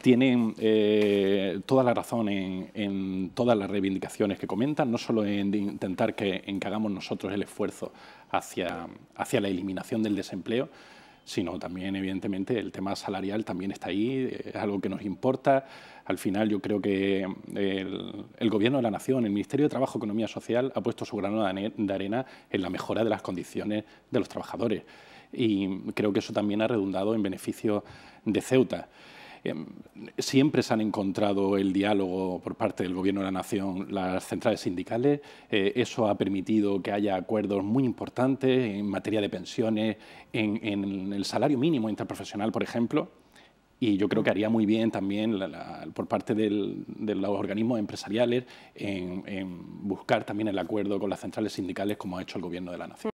tienen eh, toda la razón en, todas las reivindicaciones que comentan, no solo en intentar que, hagamos nosotros el esfuerzo hacia, la eliminación del desempleo, sino también, evidentemente, el tema salarial también está ahí, es algo que nos importa. Al final, yo creo que el, Gobierno de la Nación, el Ministerio de Trabajo, y Economía Social, ha puesto su grano de arena en la mejora de las condiciones de los trabajadores. Y creo que eso también ha redundado en beneficio de Ceuta. Em, siempre se han encontrado el diálogo por parte del Gobierno de la Nación, las centrales sindicales. Eh, eso ha permitido que haya acuerdos muy importantes en materia de pensiones, en, el salario mínimo interprofesional, por ejemplo. Y yo creo que haría muy bien también por parte del, de los organismos empresariales en buscar también el acuerdo con las centrales sindicales como ha hecho el Gobierno de la Nación.